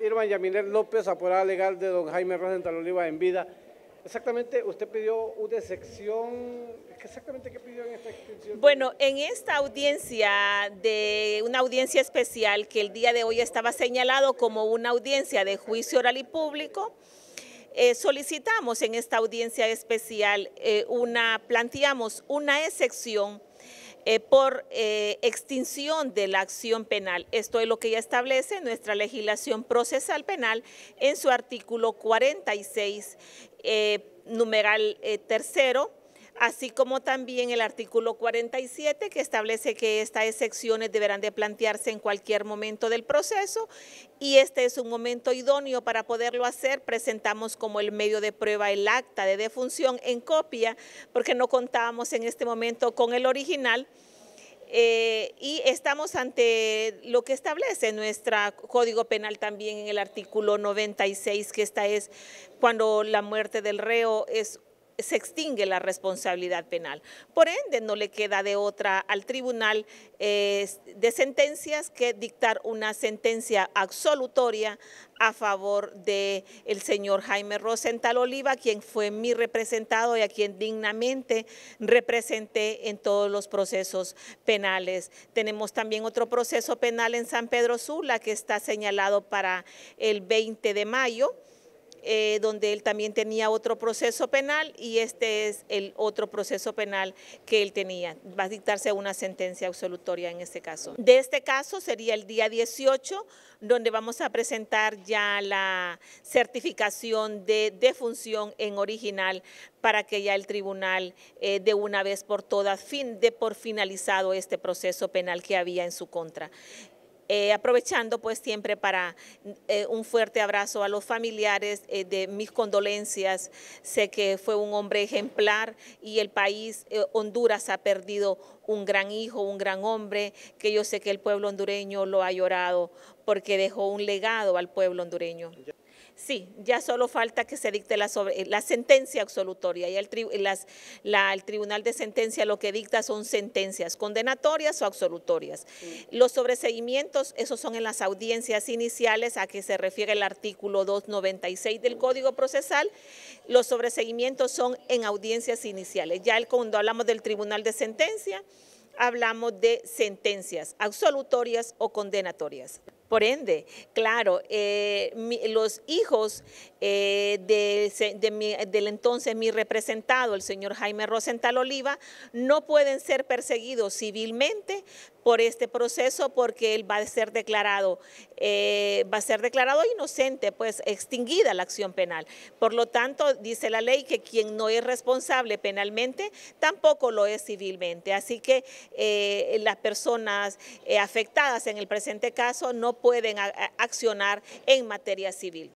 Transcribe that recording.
Irma Yaminer López, apurada legal de don Jaime Rosenthal Oliva en vida. Exactamente, usted pidió una excepción. exactamente qué pidió en esta excepción. Bueno, en esta audiencia, de una audiencia especial que el día de hoy estaba señalado como una audiencia de juicio oral y público, eh, solicitamos en esta audiencia especial, eh, una planteamos una excepción eh, por eh, extinción de la acción penal. Esto es lo que ya establece nuestra legislación procesal penal en su artículo 46, eh, numeral tercero, así como también el artículo 47 que establece que estas excepciones deberán de plantearse en cualquier momento del proceso y este es un momento idóneo para poderlo hacer. Presentamos como el medio de prueba el acta de defunción en copia porque no contábamos en este momento con el original. Eh, y estamos ante lo que establece nuestro Código Penal también en el artículo 96, que esta es cuando la muerte del reo es se extingue la responsabilidad penal. Por ende, no le queda de otra al tribunal eh, de sentencias que dictar una sentencia absolutoria a favor del señor Jaime Rosenthal Oliva, quien fue mi representado y a quien dignamente representé en todos los procesos penales. Tenemos también otro proceso penal en San Pedro Sula que está señalado para el 20 de mayo. Eh, donde él también tenía otro proceso penal y este es el otro proceso penal que él tenía. Va a dictarse una sentencia absolutoria en este caso. De este caso sería el día 18, donde vamos a presentar ya la certificación de defunción en original para que ya el tribunal eh, de una vez por todas fin, de por finalizado este proceso penal que había en su contra. Eh, aprovechando pues siempre para eh, un fuerte abrazo a los familiares, eh, de mis condolencias, sé que fue un hombre ejemplar y el país, Honduras, ha perdido un gran hijo, un gran hombre, que yo sé que el pueblo hondureño lo ha llorado porque dejó un legado al pueblo hondureño. Sí, ya solo falta que se dicte la, sentencia absolutoria. Y el, Tribunal de Sentencia lo que dicta son sentencias condenatorias o absolutorias. Los sobreseguimientos, esos son en las audiencias iniciales a que se refiere el artículo 296 del Código Procesal. Los sobreseguimientos son en audiencias iniciales. Ya cuando hablamos del Tribunal de Sentencia, hablamos de sentencias absolutorias o condenatorias. Por ende, claro, eh, los hijos eh, del entonces mi representado, el señor Jaime Rosenthal Oliva, no pueden ser perseguidos civilmente por este proceso porque él va a ser declarado, eh, va a ser declarado inocente, pues extinguida la acción penal. Por lo tanto, dice la ley que quien no es responsable penalmente tampoco lo es civilmente. Así que las personas afectadas en el presente caso no pueden accionar en materia civil.